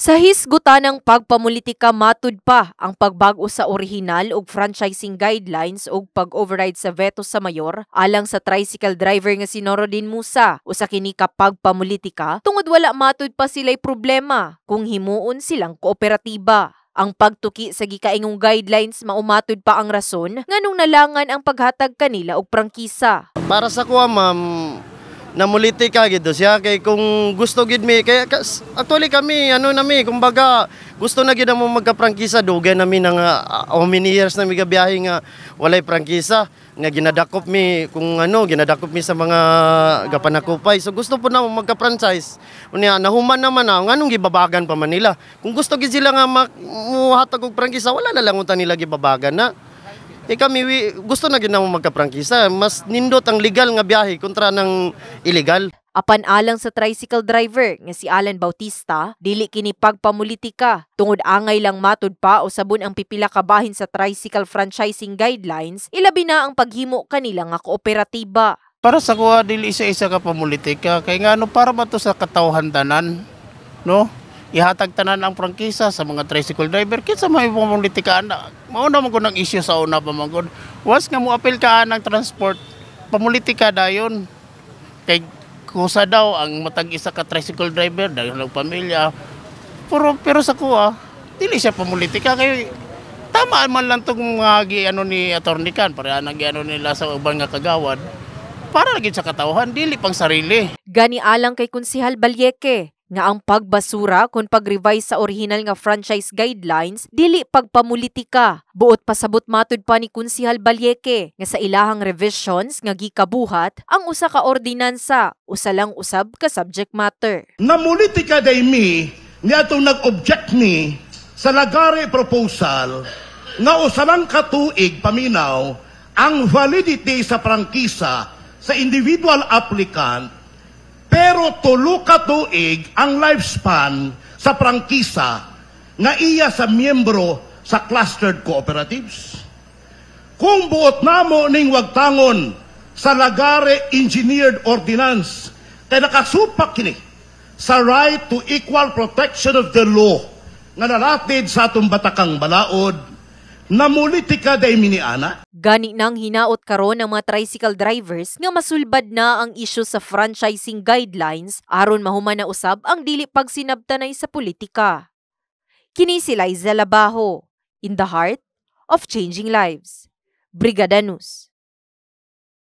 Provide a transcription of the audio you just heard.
Sa hisgutan ng pagpamulitika matud pa ang pagbago sa orihinal ug franchising guidelines ug pag-override sa veto sa mayor alang sa tricycle driver nga si Norodin Musa usa kini ka pagpamulitika tungod wala matud pa sila'y problema kung himuon silang kooperatiba. Ang pagtuki sa gikaingong guidelines maumatod pa ang rason nganong nalangan ang paghatag kanila og prangkisa. Para sa kuha ma'am, namulitik ka gid siya kay kung gusto gid mi kay actually kami ano nami kumbaga gusto na gid mo magkaprangkisa dugay nami nang uh, ah, many years na mi gabiyahe nga walay prangkisa nga ginadakop mi kung ano ginadakop mi sa mga gapanakupay so gusto po na mo magka-franchise unya nahuman naman na nganong gibabagan pa man nila kung gusto gid sila nga muhatag og prangkisa wala na lang unta nila gibabagan na eh kami, we, gusto na ginamo magkaprangkisa. Mas nindot ang legal nga biyahe kontra ng illegal. Apan alang sa tricycle driver nga si Alan Bautista, dili kini pagpamulitika tungod angay lang matud pa o sabon ang pipila ka bahin sa tricycle franchising guidelines, ilabi na ang paghimo kanila nga kooperatiba. Para sa kuha dili isa-isa ka pamulitika kay ngano para ba to sa katawhan tanan, no? ihatag tanan ang prangkisa sa mga tricycle driver kinsa may pamulitikaan na mao na man gud issue sa una pa man gud once nga moapil ka ng transport pamulitika dayon kay kusa daw ang matag isa ka tricycle driver dahil ng pamilya pero pero sa kuha dili siya pamulitika kay tama man lang tong mga giano ni attorney kan para ang giano nila sa ubang nga kagawad para lagi sa katawhan dili pang sarili gani alang kay kunsihal Balyeke nga ang pagbasura kon pag-revise sa original nga franchise guidelines dili pagpamulitika buot pasabot matud pa ni Kunsihal Balyeke nga sa ilahang revisions nga gikabuhat ang usa ka ordinansa usa lang usab ka subject matter namulitika day mi ni atong nag-object ni sa lagare proposal nga usa lang ka tuig paminaw ang validity sa prangkisa sa individual applicant pero tulo ka tuig ang lifespan sa prangkisa nga iya sa miyembro sa clustered cooperatives. Kung buot namo ning wagtangon sa Lagare Engineered Ordinance kay nakasupak kini sa right to equal protection of the law nga nalatid sa atong batakang balaod Namulit ka day miniana. Gani nang hinaot karon ng mga tricycle drivers nga masulbad na ang issue sa franchising guidelines aron mahuman na usab ang dili pagsinabtanay sa politika. Kini sila Labaho, in the heart of changing lives. Brigada News.